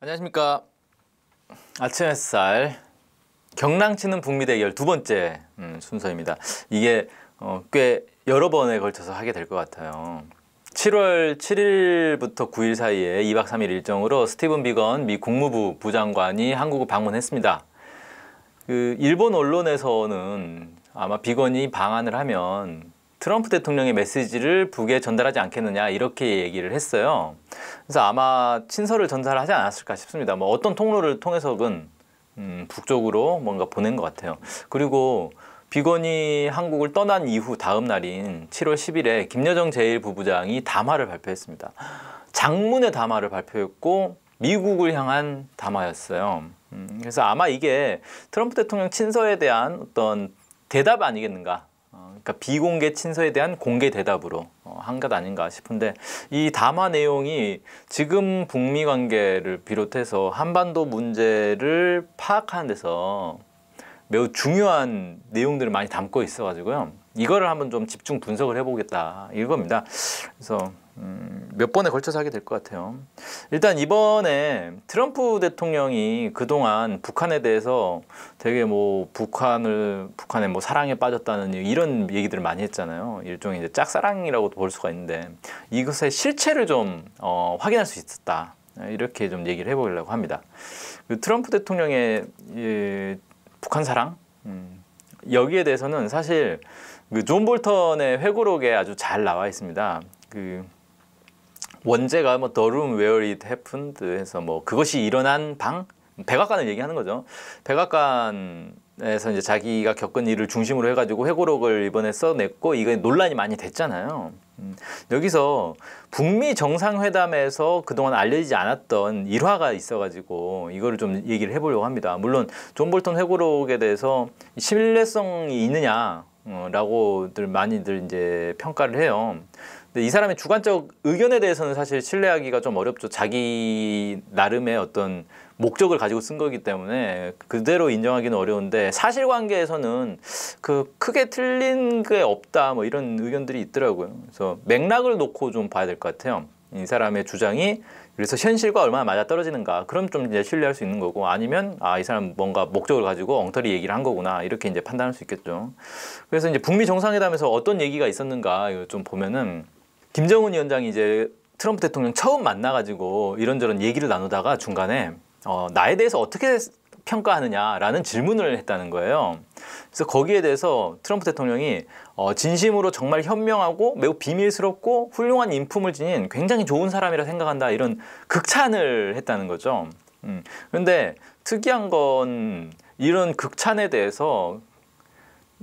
안녕하십니까 아침 햇살 경랑치는 북미 대결 두 번째 음, 순서입니다 이게 어, 꽤 여러 번에 걸쳐서 하게 될 것 같아요 7월 7일부터 9일 사이에 2박 3일 일정으로 스티븐 비건 미 국무부 부장관이 한국을 방문했습니다 그 일본 언론에서는 아마 비건이 방한을 하면 트럼프 대통령의 메시지를 북에 전달하지 않겠느냐 이렇게 얘기를 했어요. 그래서 아마 친서를 전달하지 않았을까 싶습니다. 뭐 어떤 통로를 통해서든 음, 북쪽으로 뭔가 보낸 것 같아요. 그리고 비건이 한국을 떠난 이후 다음 날인 7월 10일에 김여정 제1부부장이 담화를 발표했습니다. 장문의 담화를 발표했고 미국을 향한 담화였어요. 음, 그래서 아마 이게 트럼프 대통령 친서에 대한 어떤 대답 아니겠는가 어, 그러니까 비공개 친서에 대한 공개 대답으로 어, 한것 아닌가 싶은데 이 담화 내용이 지금 북미 관계를 비롯해서 한반도 문제를 파악하는 데서 매우 중요한 내용들을 많이 담고 있어가지고요. 이거를 한번 좀 집중 분석을 해보겠다 이겁니다. 그래서 음, 몇 번에 걸쳐서 하게 될 것 같아요. 일단 이번에 트럼프 대통령이 그동안 북한에 대해서 되게 뭐 북한을 북한에 뭐 사랑에 빠졌다는 이런 얘기들을 많이 했잖아요. 일종의 이제 짝사랑이라고도 볼 수가 있는데 이것의 실체를 좀 어, 확인할 수 있었다. 이렇게 좀 얘기를 해보려고 합니다. 그 트럼프 대통령의 예, 북한 사랑 음, 여기에 대해서는 사실 그 존 볼턴의 회고록에 아주 잘 나와 있습니다. 그 원제가 뭐 the room where it happened 해서 뭐 그것이 일어난 방 백악관을 얘기하는 거죠. 백악관에서 이제 자기가 겪은 일을 중심으로 해가지고 회고록을 이번에 써냈고 이게 논란이 많이 됐잖아요. 음, 여기서 북미 정상회담에서 그동안 알려지지 않았던 일화가 있어가지고 이거를 좀 얘기를 해보려고 합니다. 물론 존 볼턴 회고록에 대해서 신뢰성이 있느냐라고들 많이들 이제 평가를 해요. 근데 이 사람의 주관적 의견에 대해서는 사실 신뢰하기가 좀 어렵죠. 자기 나름의 어떤 목적을 가지고 쓴 거기 때문에 그대로 인정하기는 어려운데 사실관계에서는 그 크게 틀린 게 없다 뭐 이런 의견들이 있더라고요. 그래서 맥락을 놓고 좀 봐야 될 것 같아요. 이 사람의 주장이 그래서 현실과 얼마나 맞아 떨어지는가 그럼 좀 이제 신뢰할 수 있는 거고 아니면 아 이 사람 뭔가 목적을 가지고 엉터리 얘기를 한 거구나 이렇게 이제 판단할 수 있겠죠. 그래서 이제 북미 정상회담에서 어떤 얘기가 있었는가 이거 좀 보면은 김정은 위원장이 이제 트럼프 대통령 처음 만나가지고 이런저런 얘기를 나누다가 중간에 어, 나에 대해서 어떻게 평가하느냐라는 질문을 했다는 거예요. 그래서 거기에 대해서 트럼프 대통령이 어, 진심으로 정말 현명하고 매우 비밀스럽고 훌륭한 인품을 지닌 굉장히 좋은 사람이라 생각한다 이런 극찬을 했다는 거죠. 음. 그런데 특이한 건 이런 극찬에 대해서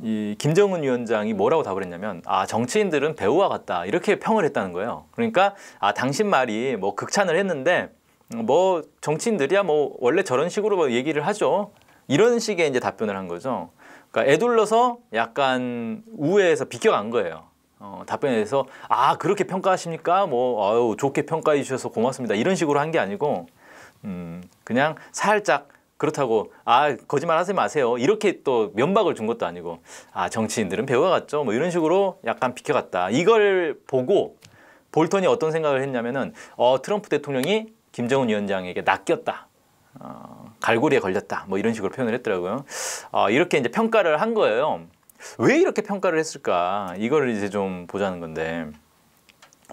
이 김정은 위원장이 뭐라고 답을 했냐면 아 정치인들은 배우와 같다 이렇게 평을 했다는 거예요. 그러니까 아 당신 말이 뭐 극찬을 했는데 뭐 정치인들이야 뭐 원래 저런 식으로 뭐 얘기를 하죠. 이런 식의 이제 답변을 한 거죠. 그러니까 애둘러서 약간 우회해서 비껴간 거예요. 어, 답변에 대해서 아 그렇게 평가하십니까? 뭐 아유 좋게 평가해 주셔서 고맙습니다. 이런 식으로 한 게 아니고 음, 그냥 살짝 그렇다고 아 거짓말 하지 마세요 이렇게 또 면박을 준 것도 아니고 아 정치인들은 배워갔죠뭐 이런 식으로 약간 비켜갔다 이걸 보고 볼턴이 어떤 생각을 했냐면은 어 트럼프 대통령이 김정은 위원장에게 낚였다 어, 갈고리에 걸렸다 뭐 이런 식으로 표현을 했더라고요 어, 이렇게 이제 평가를 한 거예요 왜 이렇게 평가를 했을까 이거를 이제 좀 보자는 건데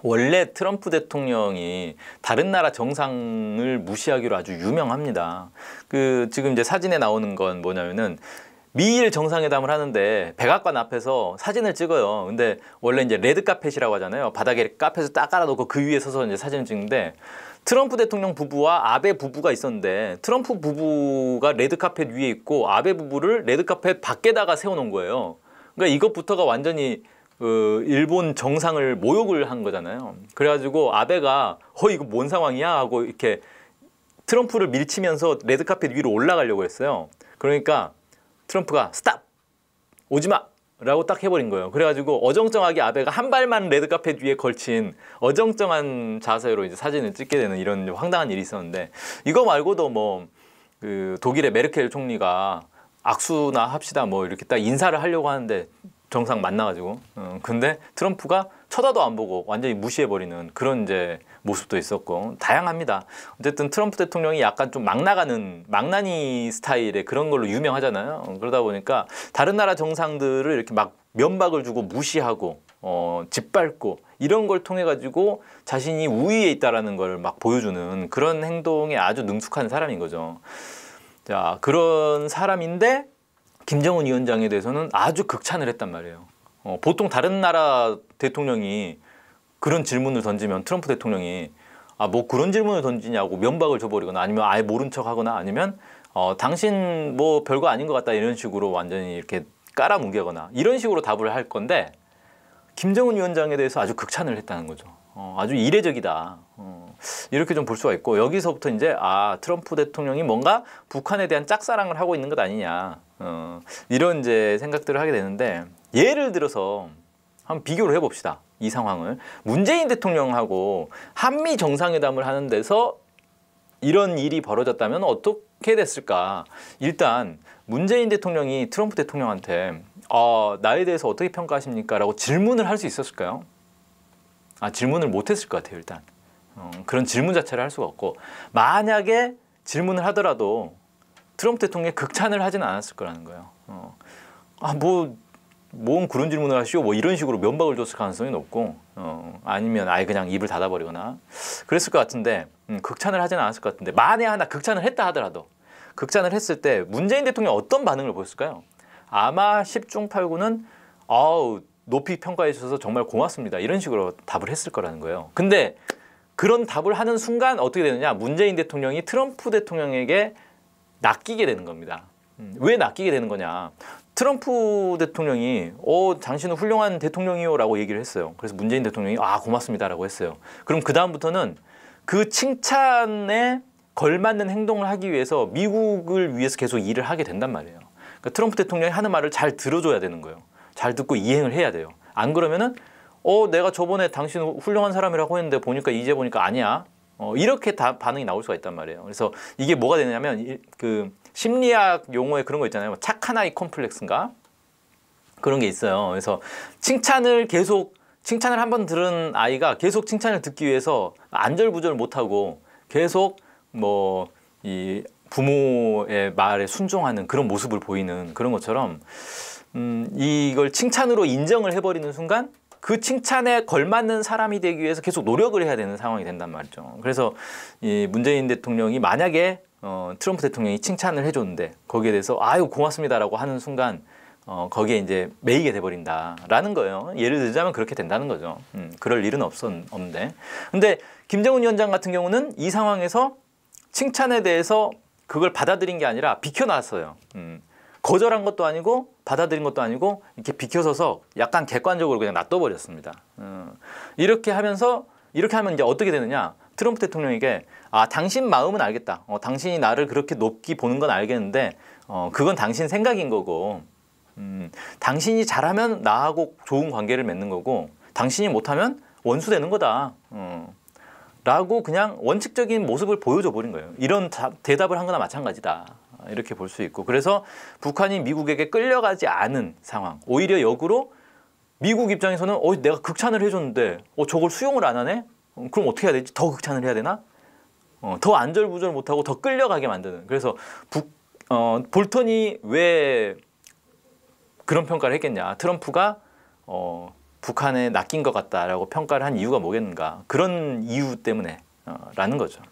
원래 트럼프 대통령이 다른 나라 정상을 무시하기로 아주 유명합니다. 그 지금 이제 사진에 나오는 건 뭐냐면은 미일 정상회담을 하는데 백악관 앞에서 사진을 찍어요. 근데 원래 이제 레드 카펫이라고 하잖아요. 바닥에 카펫을 딱 깔아놓고 그 위에 서서 이제 사진을 찍는데 트럼프 대통령 부부와 아베 부부가 있었는데 트럼프 부부가 레드 카펫 위에 있고 아베 부부를 레드 카펫 밖에다가 세워놓은 거예요. 그러니까 이것부터가 완전히 그 일본 정상을 모욕을 한 거잖아요. 그래가지고 아베가 어 이거 뭔 상황이야 하고 이렇게 트럼프를 밀치면서 레드카펫 위로 올라가려고 했어요. 그러니까 트럼프가 스탑 오지마 라고 딱 해버린 거예요. 그래가지고 어정쩡하게 아베가 한 발만 레드카펫 위에 걸친 어정쩡한 자세로 이제 사진을 찍게 되는 이런 황당한 일이 있었는데 이거 말고도 뭐 그 독일의 메르켈 총리가 악수나 합시다 뭐 이렇게 딱 인사를 하려고 하는데 정상 만나가지고. 어, 근데 트럼프가 쳐다도 안 보고 완전히 무시해버리는 그런 이제 모습도 있었고 다양합니다. 어쨌든 트럼프 대통령이 약간 좀 막 나가는 망나니 스타일의 그런 걸로 유명하잖아요. 그러다 보니까 다른 나라 정상들을 이렇게 막 면박을 주고 무시하고 어, 짓밟고 이런 걸 통해 가지고 자신이 우위에 있다라는 걸 막 보여주는 그런 행동에 아주 능숙한 사람인 거죠. 자 그런 사람인데 김정은 위원장에 대해서는 아주 극찬을 했단 말이에요. 어, 보통 다른 나라 대통령이 그런 질문을 던지면 트럼프 대통령이 아, 뭐 그런 질문을 던지냐고 면박을 줘버리거나 아니면 아예 모른 척 하거나 아니면 어, 당신 뭐 별거 아닌 것 같다 이런 식으로 완전히 이렇게 깔아뭉개거나 이런 식으로 답을 할 건데 김정은 위원장에 대해서 아주 극찬을 했다는 거죠. 어, 아주 이례적이다. 어, 이렇게 좀 볼 수가 있고 여기서부터 이제 아 트럼프 대통령이 뭔가 북한에 대한 짝사랑을 하고 있는 것 아니냐 어, 이런 이제 생각들을 하게 되는데 예를 들어서 한번 비교를 해봅시다. 이 상황을 문재인 대통령하고 한미 정상회담을 하는 데서 이런 일이 벌어졌다면 어떻게 됐을까? 일단 문재인 대통령이 트럼프 대통령한테 어, 나에 대해서 어떻게 평가하십니까? 라고 질문을 할 수 있었을까요? 아, 질문을 못했을 것 같아요, 일단. 어, 그런 질문 자체를 할 수가 없고 만약에 질문을 하더라도 트럼프 대통령이 극찬을 하진 않았을 거라는 거예요. 어. 아, 뭐, 뭔 그런 질문을 하시오? 뭐 이런 식으로 면박을 줬을 가능성이 높고, 어, 아니면 아예 그냥 입을 닫아버리거나 그랬을 것 같은데, 음, 극찬을 하진 않았을 것 같은데, 만에 하나 극찬을 했다 하더라도, 극찬을 했을 때 문재인 대통령이 어떤 반응을 보였을까요? 아마 10중 8구는, 어우 높이 평가해 주셔서 정말 고맙습니다. 이런 식으로 답을 했을 거라는 거예요. 근데 그런 답을 하는 순간 어떻게 되느냐? 문재인 대통령이 트럼프 대통령에게 낚이게 되는 겁니다. 음, 왜 낚이게 되는 거냐. 트럼프 대통령이 어 당신은 훌륭한 대통령이요라고 얘기를 했어요. 그래서 문재인 대통령이 아 고맙습니다라고 했어요. 그럼 그 다음부터는 그 칭찬에 걸맞는 행동을 하기 위해서 미국을 위해서 계속 일을 하게 된단 말이에요. 그러니까 트럼프 대통령이 하는 말을 잘 들어줘야 되는 거예요. 잘 듣고 이행을 해야 돼요. 안 그러면은 어 내가 저번에 당신 훌륭한 사람이라고 했는데 보니까 이제 보니까 아니야. 어, 이렇게 다 반응이 나올 수가 있단 말이에요. 그래서 이게 뭐가 되냐면 그 심리학 용어에 그런 거 있잖아요. 뭐 착한 아이 콤플렉스인가? 그런 게 있어요. 그래서 칭찬을 계속 칭찬을 한번 들은 아이가 계속 칭찬을 듣기 위해서 안절부절 못하고 계속 뭐 이 부모의 말에 순종하는 그런 모습을 보이는 그런 것처럼 음, 이걸 칭찬으로 인정을 해버리는 순간 그 칭찬에 걸맞는 사람이 되기 위해서 계속 노력을 해야 되는 상황이 된단 말이죠. 그래서 이 문재인 대통령이 만약에 어, 트럼프 대통령이 칭찬을 해줬는데 거기에 대해서 아유 고맙습니다라고 하는 순간 어, 거기에 이제 매이게 돼버린다라는 거예요. 예를 들자면 그렇게 된다는 거죠. 음, 그럴 일은 없었, 없는데. 근데 김정은 위원장 같은 경우는 이 상황에서 칭찬에 대해서 그걸 받아들인 게 아니라 비켜놨어요. 음, 거절한 것도 아니고 받아들인 것도 아니고 이렇게 비켜서서 약간 객관적으로 그냥 놔둬버렸습니다. 음, 이렇게 하면서 이렇게 하면 이제 어떻게 되느냐? 트럼프 대통령에게 아 당신 마음은 알겠다. 어, 당신이 나를 그렇게 높게 보는 건 알겠는데 어, 그건 당신 생각인 거고 음, 당신이 잘하면 나하고 좋은 관계를 맺는 거고 당신이 못하면 원수 되는 거다. 어, 라고 그냥 원칙적인 모습을 보여줘 버린 거예요. 이런 대답을 한 거나 마찬가지다. 이렇게 볼 수 있고 그래서 북한이 미국에게 끌려가지 않은 상황 오히려 역으로 미국 입장에서는 어 내가 극찬을 해줬는데 어 저걸 수용을 안 하네 어, 그럼 어떻게 해야 되지 더 극찬을 해야 되나 어, 더 안절부절 못하고 더 끌려가게 만드는 그래서 북, 어, 볼턴이 왜 그런 평가를 했겠냐 트럼프가 어, 북한에 낚인 것 같다라고 평가를 한 이유가 뭐겠는가 그런 이유 때문에 어, 라는 거죠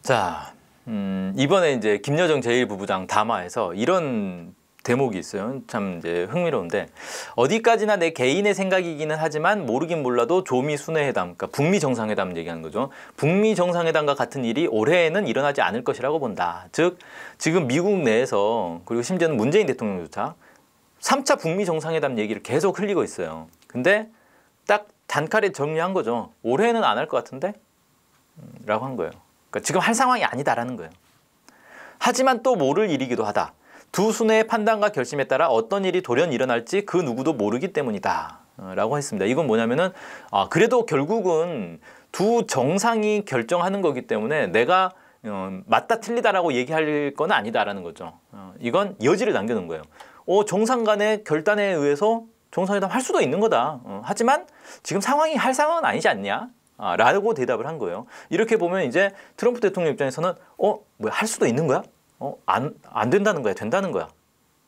자 음, 이번에 이제 김여정 제1부부장 담화에서 이런 대목이 있어요. 참 이제 흥미로운데 어디까지나 내 개인의 생각이기는 하지만 모르긴 몰라도 조미 순회회담, 그러니까 북미 정상회담 얘기하는 거죠. 북미 정상회담과 같은 일이 올해에는 일어나지 않을 것이라고 본다. 즉 지금 미국 내에서 그리고 심지어는 문재인 대통령조차 3차 북미 정상회담 얘기를 계속 흘리고 있어요. 근데 딱 단칼에 정리한 거죠. 올해는 안 할 것 같은데? 음, 라고 한 거예요. 그러니까 지금 할 상황이 아니다라는 거예요. 하지만 또 모를 일이기도 하다. 두순의 판단과 결심에 따라 어떤 일이 돌연 일어날지 그 누구도 모르기 때문이다. 어, 라고 했습니다. 이건 뭐냐면은 아, 그래도 결국은 두 정상이 결정하는 거기 때문에 내가 어, 맞다 틀리다라고 얘기할 건 아니다라는 거죠. 어, 이건 여지를 남겨놓은 거예요. 어, 정상 간의 결단에 의해서 정상회담 할 수도 있는 거다. 어, 하지만 지금 상황이 할 상황은 아니지 않냐? 아, 라고 대답을 한 거예요. 이렇게 보면 이제 트럼프 대통령 입장에서는 어? 뭐 할 수도 있는 거야? 어? 안, 안 된다는 거야? 된다는 거야?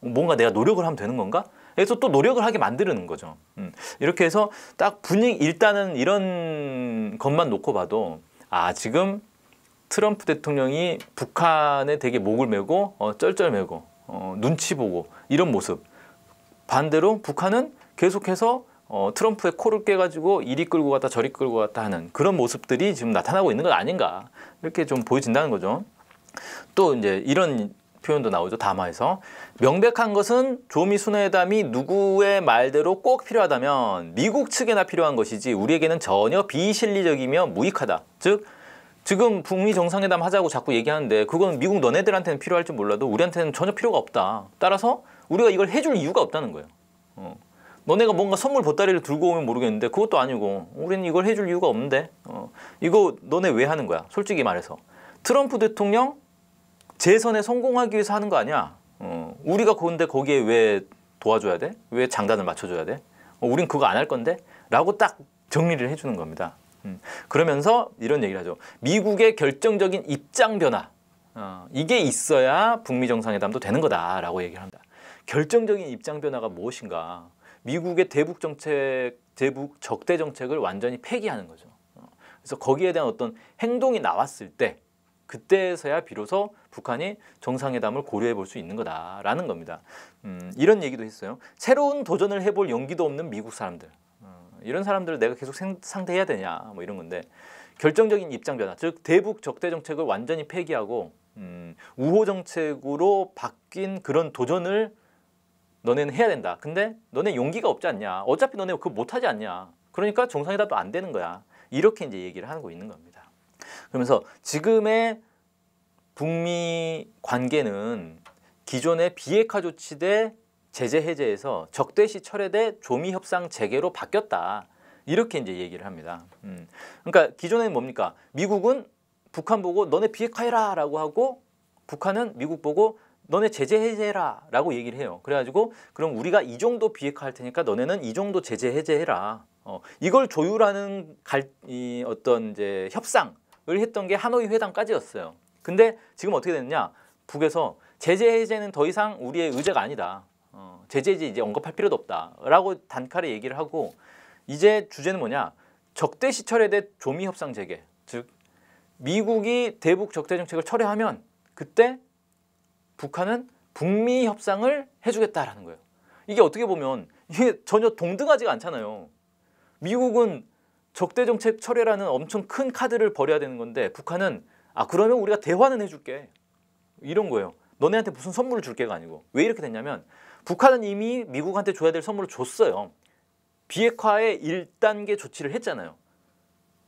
뭔가 내가 노력을 하면 되는 건가? 그래서 또 노력을 하게 만드는 거죠. 음. 이렇게 해서 딱 분위기, 일단은 이런 것만 놓고 봐도 아, 지금 트럼프 대통령이 북한에 되게 목을 메고 어, 쩔쩔매고 어, 눈치 보고 이런 모습. 반대로 북한은 계속해서 어, 트럼프의 코를 깨가지고 이리 끌고 갔다 저리 끌고 갔다 하는 그런 모습들이 지금 나타나고 있는 것 아닌가 이렇게 좀 보여진다는 거죠. 또 이제 이런 표현도 나오죠. 담화에서 명백한 것은 조미 순회담이 누구의 말대로 꼭 필요하다면 미국 측에나 필요한 것이지 우리에게는 전혀 비실리적이며 무익하다. 즉 지금 북미 정상회담 하자고 자꾸 얘기하는데 그건 미국 너네들한테는 필요할지 몰라도 우리한테는 전혀 필요가 없다. 따라서 우리가 이걸 해줄 이유가 없다는 거예요. 어. 너네가 뭔가 선물 보따리를 들고 오면 모르겠는데 그것도 아니고 우리는 이걸 해줄 이유가 없는데 어, 이거 너네 왜 하는 거야? 솔직히 말해서 트럼프 대통령 재선에 성공하기 위해서 하는 거 아니야? 어, 우리가 그런데 거기에 왜 도와줘야 돼? 왜 장단을 맞춰줘야 돼? 어, 우린 그거 안 할 건데? 라고 딱 정리를 해주는 겁니다. 음, 그러면서 이런 얘기를 하죠. 미국의 결정적인 입장 변화 어, 이게 있어야 북미 정상회담도 되는 거다라고 얘기를 합니다. 결정적인 입장 변화가 무엇인가? 미국의 대북 정책, 대북 적대 정책을 완전히 폐기하는 거죠. 어, 그래서 거기에 대한 어떤 행동이 나왔을 때 그때서야 비로소 북한이 정상회담을 고려해 볼 수 있는 거다라는 겁니다. 음, 이런 얘기도 했어요. 새로운 도전을 해볼 용기도 없는 미국 사람들. 어, 이런 사람들을 내가 계속 상대해야 되냐 뭐 이런 건데 결정적인 입장 변화 즉 대북 적대 정책을 완전히 폐기하고 음, 우호 정책으로 바뀐 그런 도전을 너네는 해야 된다. 근데 너네 용기가 없지 않냐. 어차피 너네 그거 못하지 않냐. 그러니까 정상회담도 안 되는 거야. 이렇게 이제 얘기를 하고 있는 겁니다. 그러면서 지금의 북미 관계는 기존의 비핵화 조치 대 제재 해제에서 적대시 철회 대 조미 협상 재개로 바뀌었다. 이렇게 이제 얘기를 합니다. 음. 그러니까 기존에는 뭡니까? 미국은 북한 보고 너네 비핵화해라 라고 하고 북한은 미국 보고 너네 제재해제해라 라고 얘기를 해요. 그래가지고 그럼 우리가 이 정도 비핵화할 테니까 너네는 이 정도 제재해제해라. 어, 이걸 조율하는 갈, 이 어떤 이제 협상을 했던 게 하노이 회담까지였어요. 근데 지금 어떻게 됐냐? 북에서 제재해제는 더 이상 우리의 의제가 아니다. 어, 제재제 이제 언급할 필요도 없다. 라고 단칼에 얘기를 하고 이제 주제는 뭐냐? 적대 시철에 대해 조미 협상 재개. 즉, 미국이 대북 적대 정책을 철회하면 그때 북한은 북미 협상을 해주겠다라는 거예요. 이게 어떻게 보면 이게 전혀 동등하지가 않잖아요. 미국은 적대정책 철회라는 엄청 큰 카드를 버려야 되는 건데 북한은 아 그러면 우리가 대화는 해줄게 이런 거예요. 너네한테 무슨 선물을 줄 게가 아니고 왜 이렇게 됐냐면 북한은 이미 미국한테 줘야 될 선물을 줬어요. 비핵화의 1단계 조치를 했잖아요.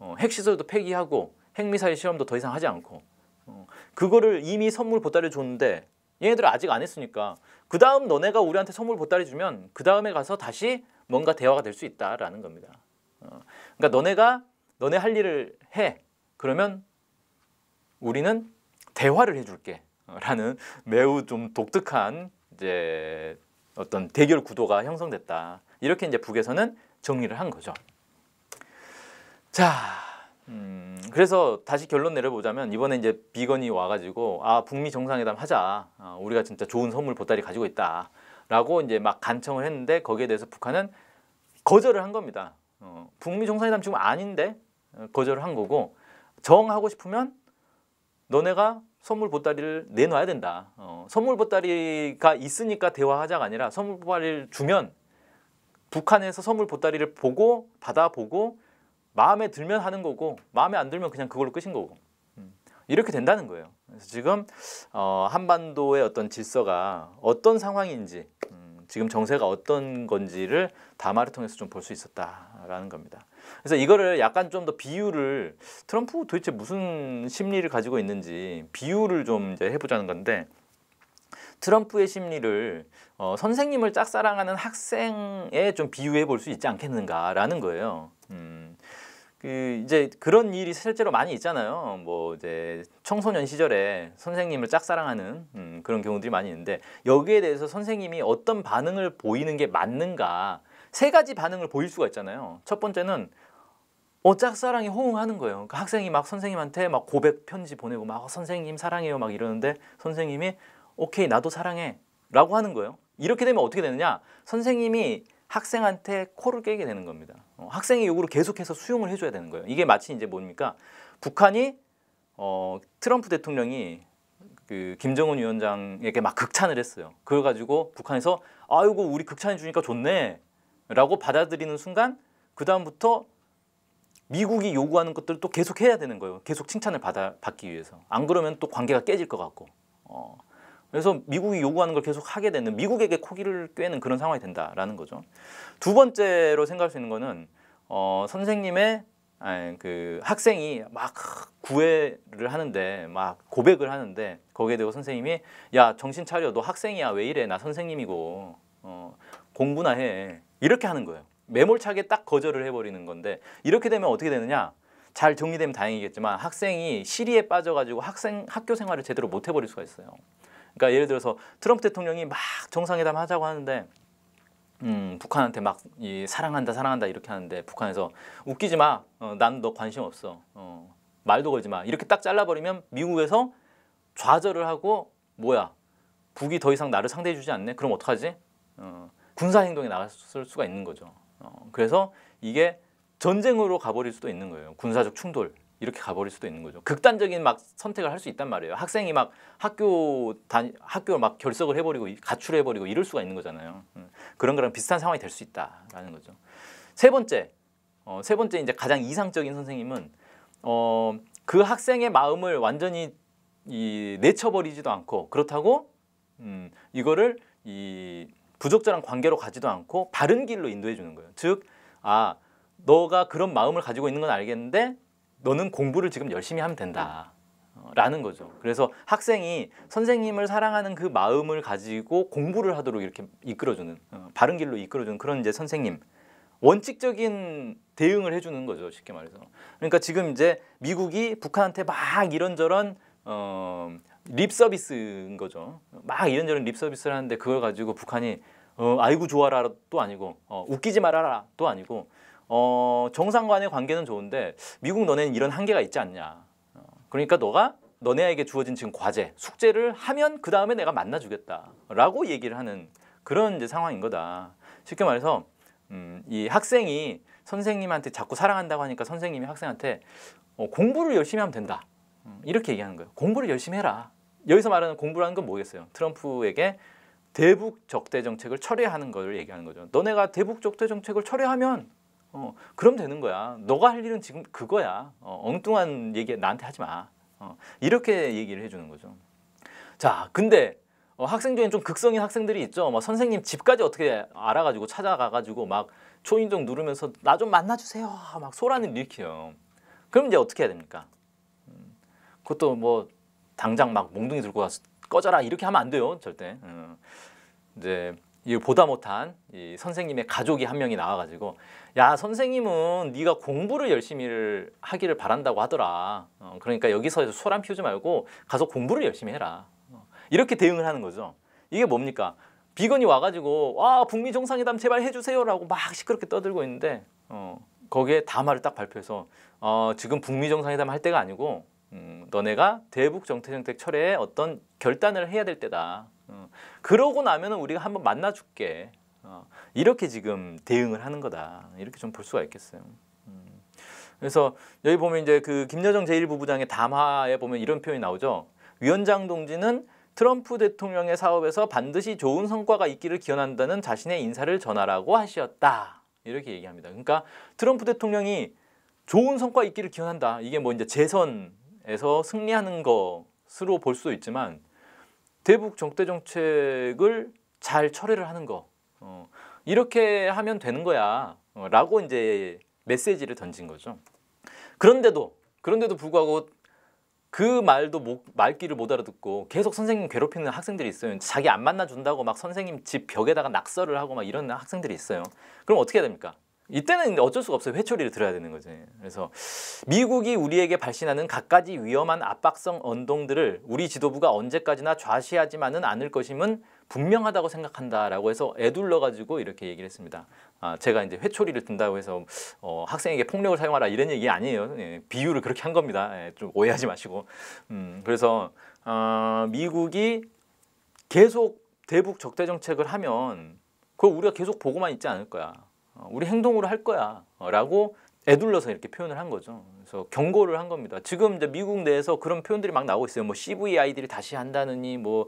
어, 핵시설도 폐기하고 핵미사일 시험도 더 이상 하지 않고 어, 그거를 이미 선물 보따리 를 줬는데 얘네들 은 아직 안 했으니까 그 다음 너네가 우리한테 선물 보따리 주면 그 다음에 가서 다시 뭔가 대화가 될 수 있다라는 겁니다. 어. 그러니까 너네가 너네 할 일을 해 그러면 우리는 대화를 해줄게라는 매우 좀 독특한 이제 어떤 대결 구도가 형성됐다. 이렇게 이제 북에서는 정리를 한 거죠. 자, 음, 그래서 다시 결론 내려보자면 이번에 이제 비건이 와가지고 아 북미 정상회담 하자 아, 우리가 진짜 좋은 선물 보따리 가지고 있다라고 이제 막 간청을 했는데 거기에 대해서 북한은 거절을 한 겁니다. 어, 북미 정상회담 지금 아닌데 어, 거절을 한 거고 정하고 싶으면 너네가 선물 보따리를 내놔야 된다. 어, 선물 보따리가 있으니까 대화하자가 아니라 선물 보따리를 주면 북한에서 선물 보따리를 보고 받아보고 마음에 들면 하는 거고 마음에 안 들면 그냥 그걸로 끝인 거고 음. 이렇게 된다는 거예요. 그래서 지금 어, 한반도의 어떤 질서가 어떤 상황인지 음, 지금 정세가 어떤 건지를 담화를 통해서 좀 볼 수 있었다라는 겁니다. 그래서 이거를 약간 좀 더 비유를 트럼프 도대체 무슨 심리를 가지고 있는지 비유를 좀 이제 해보자는 건데 트럼프의 심리를 어, 선생님을 짝사랑하는 학생에 좀 비유해 볼 수 있지 않겠는가라는 거예요. 음. 그 이제 그런 일이 실제로 많이 있잖아요. 뭐 이제 청소년 시절에 선생님을 짝사랑하는 음, 그런 경우들이 많이 있는데 여기에 대해서 선생님이 어떤 반응을 보이는 게 맞는가 세 가지 반응을 보일 수가 있잖아요. 첫 번째는 어 짝사랑이 호응하는 거예요. 그러니까 학생이 막 선생님한테 막 고백 편지 보내고 막 선생님 사랑해요 막 이러는데 선생님이 오케이 나도 사랑해라고 하는 거예요. 이렇게 되면 어떻게 되느냐? 선생님이 학생한테 코를 깨게 되는 겁니다. 어, 학생의 요구를 계속해서 수용을 해줘야 되는 거예요. 이게 마치 이제 뭡니까? 북한이 어, 트럼프 대통령이 그 김정은 위원장에게 막 극찬을 했어요. 그걸 가지고 북한에서 아이고 우리 극찬해 주니까 좋네라고 받아들이는 순간 그 다음부터 미국이 요구하는 것들을 또 계속 해야 되는 거예요. 계속 칭찬을 받아 받기 위해서. 안 그러면 또 관계가 깨질 것 같고. 어. 그래서 미국이 요구하는 걸 계속 하게 되는 미국에게 코기를 꿰는 그런 상황이 된다라는 거죠. 두 번째로 생각할 수 있는 거는 어, 선생님의 아니, 그 학생이 막 구애를 하는데 막 고백을 하는데 거기에 대고 선생님이 야 정신 차려 너 학생이야 왜 이래 나 선생님이고 어, 공부나 해 이렇게 하는 거예요. 매몰차게 딱 거절을 해버리는 건데 이렇게 되면 어떻게 되느냐? 잘 정리되면 다행이겠지만 학생이 시리에 빠져가지고 학생 학교 생활을 제대로 못 해버릴 수가 있어요. 그러니까 예를 들어서 트럼프 대통령이 막 정상회담 하자고 하는데 음, 북한한테 막이 사랑한다 사랑한다 이렇게 하는데 북한에서 웃기지 마. 어, 난너 관심 없어. 어, 말도 걸지 마. 이렇게 딱 잘라버리면 미국에서 좌절을 하고 뭐야 북이 더 이상 나를 상대해 주지 않네. 그럼 어떡하지? 어, 군사 행동에 나갔을 수가 있는 거죠. 어, 그래서 이게 전쟁으로 가버릴 수도 있는 거예요. 군사적 충돌. 이렇게 가버릴 수도 있는 거죠. 극단적인 막 선택을 할 수 있단 말이에요. 학생이 막 학교 단 학교 를막 결석을 해버리고 가출해버리고 이럴 수가 있는 거잖아요. 음, 그런 거랑 비슷한 상황이 될 수 있다라는 거죠. 세 번째, 어, 세 번째 이제 가장 이상적인 선생님은 어, 그 학생의 마음을 완전히 이, 내쳐버리지도 않고 그렇다고 음, 이거를 이 부적절한 관계로 가지도 않고 바른 길로 인도해 주는 거예요. 즉, 아 너가 그런 마음을 가지고 있는 건 알겠는데 너는 공부를 지금 열심히 하면 된다. 네. 어, 라는 거죠. 그래서 학생이 선생님을 사랑하는 그 마음을 가지고 공부를 하도록 이렇게 이끌어주는 어, 바른 길로 이끌어주는 그런 이제 선생님 원칙적인 대응을 해주는 거죠. 쉽게 말해서. 그러니까 지금 이제 미국이 북한한테 막 이런저런 어, 립 서비스인 거죠. 막 이런저런 립 서비스를 하는데 그걸 가지고 북한이 어, 아이고 좋아라또 아니고 어, 웃기지 말아라또 아니고 어, 정상 간의 관계는 좋은데 미국 너네는 이런 한계가 있지 않냐. 어, 그러니까 너가 너네에게 주어진 지금 과제, 숙제를 하면 그 다음에 내가 만나주겠다라고 얘기를 하는 그런 이제 상황인 거다. 쉽게 말해서 음, 이 학생이 선생님한테 자꾸 사랑한다고 하니까 선생님이 학생한테 어, 공부를 열심히 하면 된다. 음, 이렇게 얘기하는 거예요. 공부를 열심히 해라. 여기서 말하는 공부라는 건 뭐겠어요? 트럼프에게 대북 적대 정책을 철회하는 걸 얘기하는 거죠. 너네가 대북 적대 정책을 철회하면 어, 그럼 되는 거야. 너가 할 일은 지금 그거야. 어, 엉뚱한 얘기 나한테 하지 마. 어, 이렇게 얘기를 해주는 거죠. 자, 근데 어, 학생 중에 좀 극성인 학생들이 있죠. 막 선생님 집까지 어떻게 알아가지고 찾아가가지고 막 초인종 누르면서 나 좀 만나주세요. 막 소란을 일으켜요. 그럼 이제 어떻게 해야 됩니까? 음, 그것도 뭐 당장 막 몽둥이 들고 가서 꺼져라 이렇게 하면 안 돼요. 절대. 음, 이제 이 보다 못한 이 선생님의 가족이 한 명이 나와가지고 야 선생님은 네가 공부를 열심히 하기를 바란다고 하더라 어, 그러니까 여기서 소란 피우지 말고 가서 공부를 열심히 해라 어, 이렇게 대응을 하는 거죠 이게 뭡니까 비건이 와가지고 와 북미 정상회담 제발 해주세요라고 막 시끄럽게 떠들고 있는데 어, 거기에 담화를 딱 발표해서 어, 지금 북미 정상회담 할 때가 아니고 음, 너네가 대북 정태정책 철회에 어떤 결단을 해야 될 때다 어. 그러고 나면은 우리가 한번 만나 줄게. 어, 이렇게 지금 대응을 하는 거다. 이렇게 좀 볼 수가 있겠어요. 음. 그래서 여기 보면 이제 그 김여정 제1부부장의 담화에 보면 이런 표현이 나오죠. 위원장 동지는 트럼프 대통령의 사업에서 반드시 좋은 성과가 있기를 기원한다는 자신의 인사를 전하라고 하셨다. 이렇게 얘기합니다. 그러니까 트럼프 대통령이 좋은 성과 있기를 기원한다. 이게 뭐 이제 재선에서 승리하는 것으로 볼수도 있지만 대북 정대 정책을 잘 처리를 하는 거 어, 이렇게 하면 되는 거야라고 어, 이제 메시지를 던진 거죠. 그런데도 그런데도 불구하고 그 말도 못, 말귀를 못 알아듣고 계속 선생님 괴롭히는 학생들이 있어요. 자기 안 만나준다고 막 선생님 집 벽에다가 낙서를 하고 막 이런 학생들이 있어요. 그럼 어떻게 해야 됩니까? 이때는 어쩔 수가 없어요. 회초리를 들어야 되는 거지. 그래서 미국이 우리에게 발신하는 갖가지 위험한 압박성 언동들을 우리 지도부가 언제까지나 좌시하지만은 않을 것임은 분명하다고 생각한다라고 해서 애둘러 가지고 이렇게 얘기를 했습니다. 아, 제가 이제 회초리를 든다고 해서 어, 학생에게 폭력을 사용하라 이런 얘기 아니에요. 예, 비유를 그렇게 한 겁니다. 예, 좀 오해하지 마시고. 음, 그래서 어, 미국이 계속 대북 적대 정책을 하면 그걸 우리가 계속 보고만 있지 않을 거야. 어, 우리 행동으로 할 거야 어, 라고 애둘러서 이렇게 표현을 한 거죠. 그래서 경고를 한 겁니다. 지금 이제 미국 내에서 그런 표현들이 막 나오고 있어요. 뭐 CVID를 다시 한다느니 뭐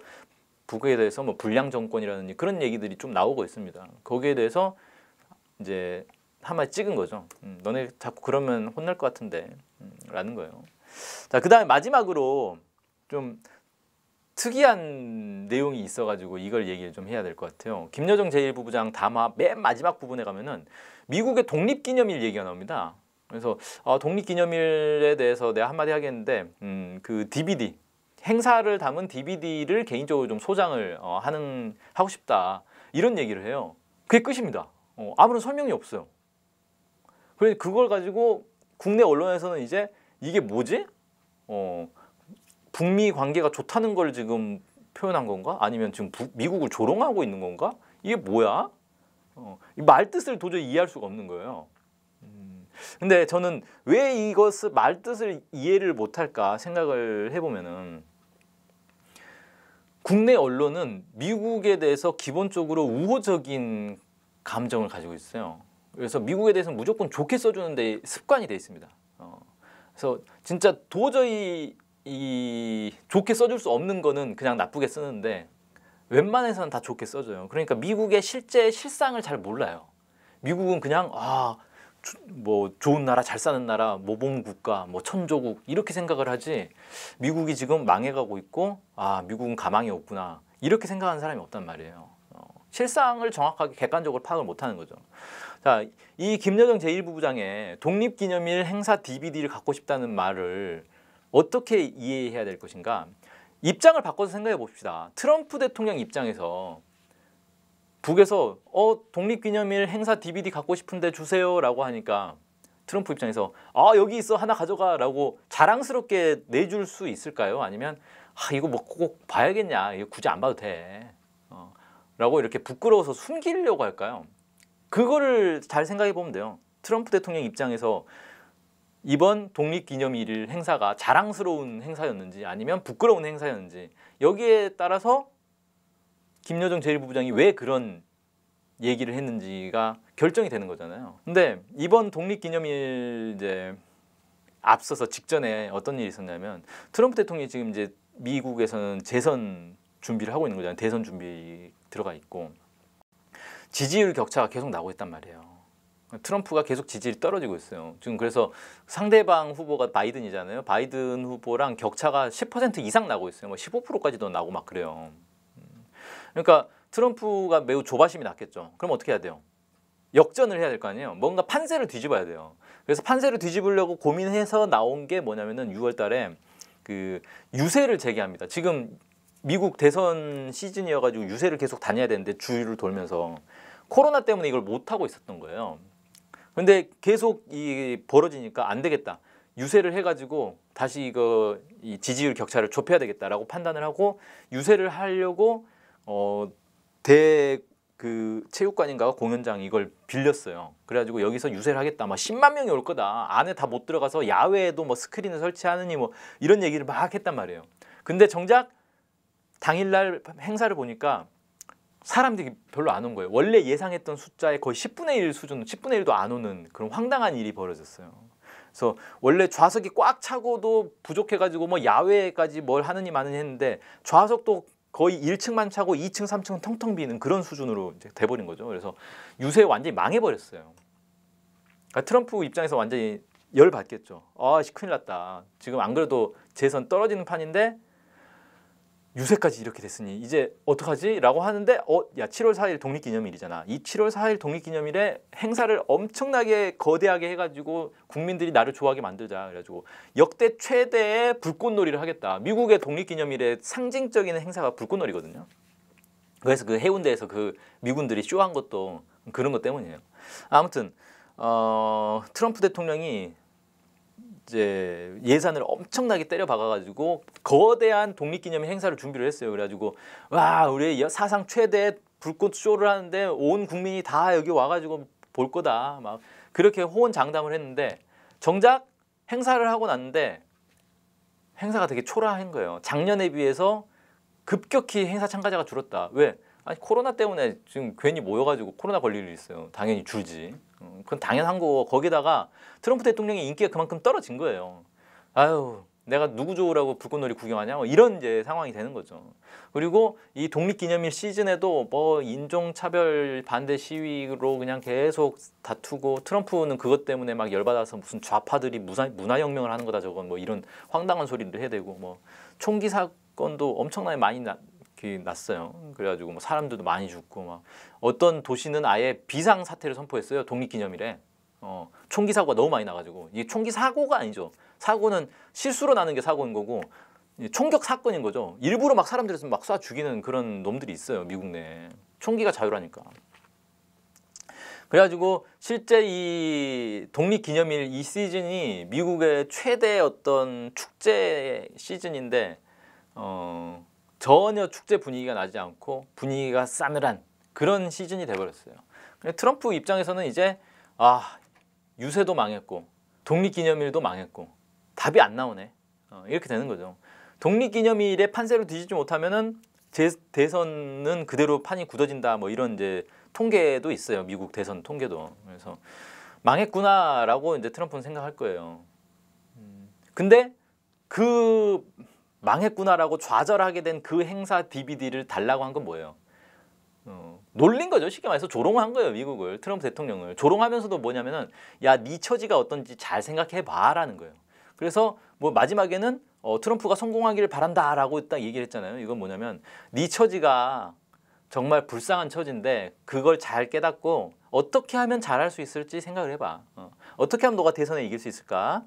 북에 대해서 뭐 불량 정권이라느니 그런 얘기들이 좀 나오고 있습니다. 거기에 대해서 이제 하마 찍은 거죠. 음, 너네 자꾸 그러면 혼날 것 같은데 음, 라는 거예요. 자, 그 다음에 마지막으로 좀 특이한 내용이 있어가지고 이걸 얘기를 좀 해야 될 것 같아요. 김여정 제1부부장 담화 맨 마지막 부분에 가면은 미국의 독립기념일 얘기가 나옵니다. 그래서 어, 독립기념일에 대해서 내가 한마디 하겠는데 음, 그 DVD 행사를 담은 DVD를 개인적으로 좀 소장을 어, 하는 하고 싶다 이런 얘기를 해요. 그게 끝입니다. 어, 아무런 설명이 없어요. 그래 그걸 가지고 국내 언론에서는 이제 이게 뭐지? 어, 북미 관계가 좋다는 걸 지금 표현한 건가? 아니면 지금 부, 미국을 조롱하고 있는 건가? 이게 뭐야? 어, 말 뜻을 도저히 이해할 수가 없는 거예요. 음, 근데 저는 왜 이것을 말 뜻을 이해를 못할까 생각을 해보면은 국내 언론은 미국에 대해서 기본적으로 우호적인 감정을 가지고 있어요. 그래서 미국에 대해서는 무조건 좋게 써주는데 습관이 돼 있습니다. 어, 그래서 진짜 도저히 이 좋게 써줄 수 없는 거는 그냥 나쁘게 쓰는데 웬만해서는 다 좋게 써줘요. 그러니까 미국의 실제 실상을 잘 몰라요. 미국은 그냥 아, 주, 뭐 좋은 나라, 잘 사는 나라, 모범 뭐 국가, 뭐 천조국 이렇게 생각을 하지 미국이 지금 망해가고 있고 아, 미국은 가망이 없구나 이렇게 생각하는 사람이 없단 말이에요. 어, 실상을 정확하게 객관적으로 파악을 못하는 거죠. 자, 이 김여정 제1부부장의 독립기념일 행사 DVD를 갖고 싶다는 말을 어떻게 이해해야 될 것인가? 입장을 바꿔서 생각해 봅시다. 트럼프 대통령 입장에서 북에서 어 독립기념일 행사 DVD 갖고 싶은데 주세요라고 하니까 트럼프 입장에서 아 여기 있어 하나 가져가라고 자랑스럽게 내줄 수 있을까요? 아니면 아 이거 뭐 꼭 봐야겠냐 이거 굳이 안 봐도 돼 어, 라고 이렇게 부끄러워서 숨기려고 할까요? 그거를 잘 생각해 보면 돼요. 트럼프 대통령 입장에서 이번 독립기념일 행사가 자랑스러운 행사였는지 아니면 부끄러운 행사였는지 여기에 따라서 김여정 제1부부장이 왜 그런 얘기를 했는지가 결정이 되는 거잖아요. 근데 이번 독립기념일 이제 앞서서 직전에 어떤 일이 있었냐면 트럼프 대통령이 지금 이제 미국에서는 재선 준비를 하고 있는 거잖아요. 대선 준비 들어가 있고 지지율 격차가 계속 나고 있단 말이에요. 트럼프가 계속 지지율이 떨어지고 있어요. 지금 그래서 상대방 후보가 바이든이잖아요. 바이든 후보랑 격차가 10% 이상 나고 있어요. 뭐 15%까지도 나고 막 그래요. 그러니까 트럼프가 매우 조바심이 났겠죠. 그럼 어떻게 해야 돼요? 역전을 해야 될 거 아니에요. 뭔가 판세를 뒤집어야 돼요. 그래서 판세를 뒤집으려고 고민해서 나온 게 뭐냐면은 6월 달에 그 유세를 재개합니다. 지금 미국 대선 시즌이어가지고 유세를 계속 다녀야 되는데 주위를 돌면서 코로나 때문에 이걸 못 하고 있었던 거예요. 근데 계속 이 벌어지니까 안 되겠다. 유세를 해가지고 다시 이거 이 지지율 격차를 좁혀야 되겠다라고 판단을 하고 유세를 하려고 어, 대 그 체육관인가 가 공연장 이걸 빌렸어요. 그래가지고 여기서 유세를 하겠다. 막 10만 명이 올 거다. 안에 다 못 들어가서 야외에도 뭐 스크린을 설치하느니 뭐 이런 얘기를 막 했단 말이에요. 근데 정작 당일날 행사를 보니까 사람들이 별로 안 온 거예요. 원래 예상했던 숫자의 거의 10분의 1 수준, 10분의 1도 안 오는 그런 황당한 일이 벌어졌어요. 그래서 원래 좌석이 꽉 차고도 부족해가지고 뭐 야외까지 뭘 하느니 마느니 했는데 좌석도 거의 1층만 차고 2층, 3층은 텅텅 비는 그런 수준으로 이제 돼버린 거죠. 그래서 유세 완전히 망해버렸어요. 그러니까 트럼프 입장에서 완전히 열받겠죠. 아, 큰일 났다. 지금 안 그래도 재선 떨어지는 판인데 유세까지 이렇게 됐으니 이제 어떡하지라고 하는데 어 야 7월 4일 독립기념일이잖아. 이 7월 4일 독립기념일에 행사를 엄청나게 거대하게 해가지고 국민들이 나를 좋아하게 만들자 그래가지고 역대 최대의 불꽃놀이를 하겠다. 미국의 독립기념일의 상징적인 행사가 불꽃놀이거든요. 그래서 그 해운대에서 그 미군들이 쇼한 것도 그런 것 때문이에요. 아무튼 어, 트럼프 대통령이 이제 예산을 엄청나게 때려 박아가지고 거대한 독립기념일 행사를 준비를 했어요. 그래가지고 와 우리 사상 최대 불꽃 쇼를 하는데 온 국민이 다 여기 와가지고 볼 거다 막 그렇게 호언장담을 했는데 정작 행사를 하고 났는데 행사가 되게 초라한 거예요. 작년에 비해서 급격히 행사 참가자가 줄었다. 왜? 아니 코로나 때문에 지금 괜히 모여가지고 코로나 걸릴 일 있어요. 당연히 줄지. 어, 그건 당연한 거고 거기다가 트럼프 대통령의 인기가 그만큼 떨어진 거예요. 아유 내가 누구 좋으라고 불꽃놀이 구경하냐 뭐 이런 이제 상황이 되는 거죠. 그리고 이 독립기념일 시즌에도 뭐 인종차별 반대 시위로 그냥 계속 다투고 트럼프는 그것 때문에 막 열받아서 무슨 좌파들이 문화, 문화혁명을 하는 거다 저건 뭐 이런 황당한 소리도 해야되고뭐 총기 사건도 엄청나게 많이 나, 이렇게 났어요. 그래가지고 뭐 사람들도 많이 죽고 막 어떤 도시는 아예 비상 사태를 선포했어요. 독립기념일에 어, 총기 사고가 너무 많이 나가지고 이게 총기 사고가 아니죠. 사고는 실수로 나는 게 사고인 거고 총격 사건인 거죠. 일부러 막 사람들을 막쏴 죽이는 그런 놈들이 있어요. 미국 내에 총기가 자유라니까. 그래가지고 실제 이 독립기념일 이 시즌이 미국의 최대 어떤 축제 시즌인데 어 전혀 축제 분위기가 나지 않고 분위기가 싸늘한 그런 시즌이 돼버렸어요. 트럼프 입장에서는 이제 아 유세도 망했고 독립기념일도 망했고 답이 안 나오네 어, 이렇게 되는 거죠. 독립기념일에 판세를 뒤지지 못하면은 제, 대선은 그대로 판이 굳어진다 뭐 이런 이제 통계도 있어요 미국 대선 통계도 그래서 망했구나라고 이제 트럼프는 생각할 거예요. 음, 근데 그 망했구나라고 좌절하게 된 그 행사 DVD를 달라고 한 건 뭐예요? 어, 놀린 거죠. 쉽게 말해서 조롱한 거예요. 미국을 트럼프 대통령을 조롱하면서도 뭐냐면은 야네 처지가 어떤지 잘 생각해봐라는 거예요. 그래서 뭐 마지막에는 어, 트럼프가 성공하기를 바란다라고 딱 얘기를 했잖아요. 이건 뭐냐면 네 처지가 정말 불쌍한 처지인데 그걸 잘 깨닫고 어떻게 하면 잘할 수 있을지 생각을 해봐. 어, 어떻게 하면 너가 대선에 이길 수 있을까?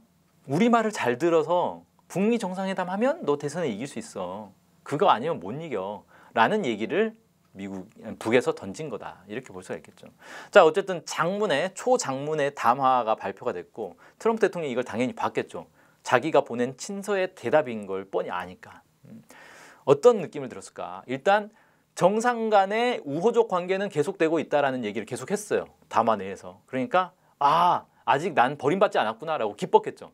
우리 말을 잘 들어서 북미 정상회담 하면 너 대선에 이길 수 있어. 그거 아니면 못 이겨. 라는 얘기를 미국 북에서 던진 거다 이렇게 볼 수가 있겠죠. 자 어쨌든 장문의 초장문의 담화가 발표가 됐고 트럼프 대통령이 이걸 당연히 봤겠죠. 자기가 보낸 친서의 대답인 걸 뻔히 아니까 음. 어떤 느낌을 들었을까? 일단 정상 간의 우호적 관계는 계속되고 있다라는 얘기를 계속했어요. 담화 내에서 그러니까 아 아직 난 버림받지 않았구나라고 기뻤겠죠.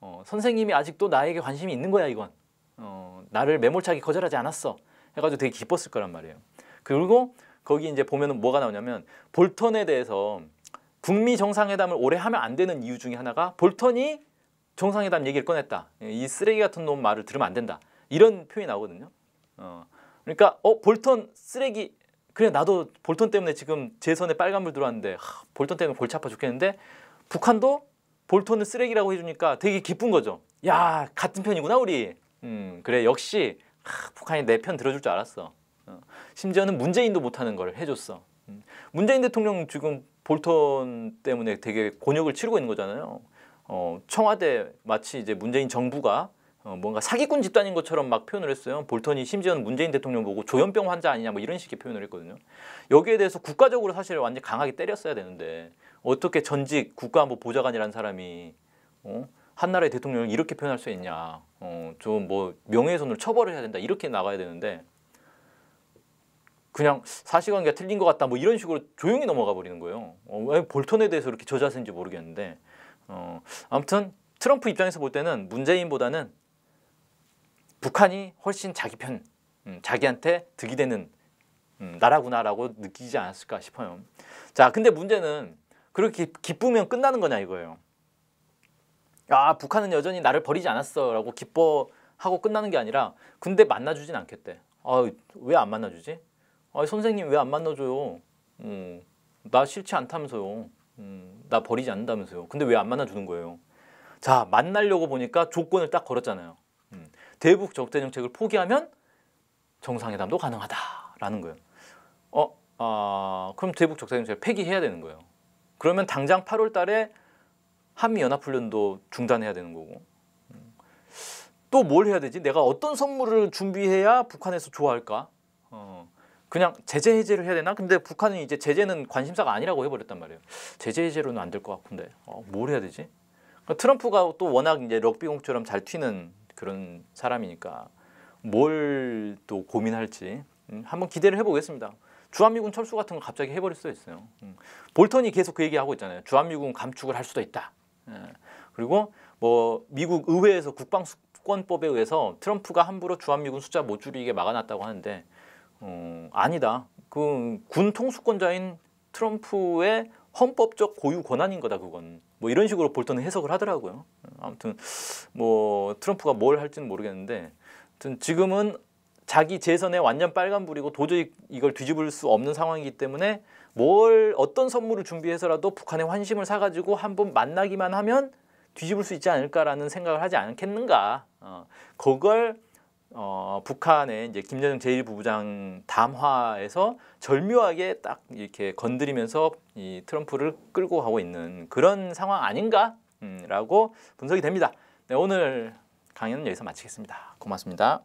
어, 선생님이 아직도 나에게 관심이 있는 거야 이건 어, 나를 매몰차기 거절하지 않았어 해가지고 되게 기뻤을 거란 말이에요 그리고 거기 이제 보면은 뭐가 나오냐면 볼턴에 대해서 북미 정상회담을 오래 하면 안 되는 이유 중에 하나가 볼턴이 정상회담 얘기를 꺼냈다 예, 이 쓰레기 같은 놈 말을 들으면 안 된다 이런 표현이 나오거든요 어, 그러니까 어 볼턴 쓰레기 그래 나도 볼턴 때문에 지금 제 손에 빨간불 들어왔는데 하, 볼턴 때문에 골치 아파 죽겠는데 북한도 볼턴을 쓰레기라고 해주니까 되게 기쁜 거죠. 야 같은 편이구나 우리. 음 그래 역시 하, 북한이 내 편 들어줄 줄 알았어. 어. 심지어는 문재인도 못하는 걸 해줬어. 음. 문재인 대통령 지금 볼턴 때문에 되게 곤욕을 치르고 있는 거잖아요. 어, 청와대 마치 이제 문재인 정부가 어, 뭔가 사기꾼 집단인 것처럼 막 표현을 했어요. 볼턴이 심지어는 문재인 대통령 보고 조현병 환자 아니냐 뭐 이런 식의 표현을 했거든요. 여기에 대해서 국가적으로 사실 완전히 강하게 때렸어야 되는데 어떻게 전직 국가안보 보좌관이라는 사람이 어? 한나라의 대통령을 이렇게 표현할 수 있냐. 어, 좀뭐 명예훼손으로 처벌을 해야 된다. 이렇게 나가야 되는데 그냥 사실관계가 틀린 것 같다 뭐 이런 식으로 조용히 넘어가 버리는 거예요. 어, 왜 볼턴에 대해서 이렇게 저자세인지 모르겠는데 어, 아무튼 트럼프 입장에서 볼 때는 문재인보다는 북한이 훨씬 자기 편, 음, 자기한테 득이 되는 음, 나라구나라고 느끼지 않았을까 싶어요. 자, 근데 문제는 그렇게 기쁘면 끝나는 거냐 이거예요. 아, 북한은 여전히 나를 버리지 않았어라고 기뻐하고 끝나는 게 아니라 근데 만나주진 않겠대. 아, 왜 안 만나주지? 아, 선생님 왜 안 만나줘요? 음, 나 싫지 않다면서요. 음, 나 버리지 않는다면서요. 근데 왜 안 만나주는 거예요? 자, 만나려고 보니까 조건을 딱 걸었잖아요. 대북 적대 정책을 포기하면 정상회담도 가능하다라는 거예요. 어, 어 그럼 대북 적대 정책을 폐기해야 되는 거예요. 그러면 당장 8월 달에 한미 연합 훈련도 중단해야 되는 거고. 음. 또뭘 해야 되지? 내가 어떤 선물을 준비해야 북한에서 좋아할까? 어. 그냥 제재 해제를 해야 되나? 근데 북한은 이제 제재는 관심사가 아니라고 해버렸단 말이에요. 제재 해제로는 안 될 것 같은데 어, 뭘 해야 되지? 그러니까 트럼프가 또 워낙 이제 럭비 공처럼 잘 튀는 그런 사람이니까 뭘 또 고민할지 음, 한번 기대를 해보겠습니다. 주한미군 철수 같은 걸 갑자기 해버릴 수도 있어요. 음. 볼턴이 계속 그 얘기하고 있잖아요. 주한미군 감축을 할 수도 있다. 예. 그리고 뭐 미국 의회에서 국방수권법에 의해서 트럼프가 함부로 주한미군 숫자 못 줄이게 막아놨다고 하는데 어, 아니다. 그 군 통수권자인 트럼프의 헌법적 고유 권한인 거다 그건. 뭐 이런 식으로 볼턴은 해석을 하더라고요. 아무튼 뭐 트럼프가 뭘 할지는 모르겠는데 아무튼 지금은 자기 재선에 완전 빨간불이고 도저히 이걸 뒤집을 수 없는 상황이기 때문에 뭘 어떤 선물을 준비해서라도 북한의 환심을 사가지고 한번 만나기만 하면 뒤집을 수 있지 않을까라는 생각을 하지 않겠는가. 어, 그걸 어, 북한의 이제 김여정 제1부부장 담화에서 절묘하게 딱 이렇게 건드리면서 이 트럼프를 끌고 가고 있는 그런 상황 아닌가 음, 라고 분석이 됩니다. 네, 오늘 강의는 여기서 마치겠습니다. 고맙습니다.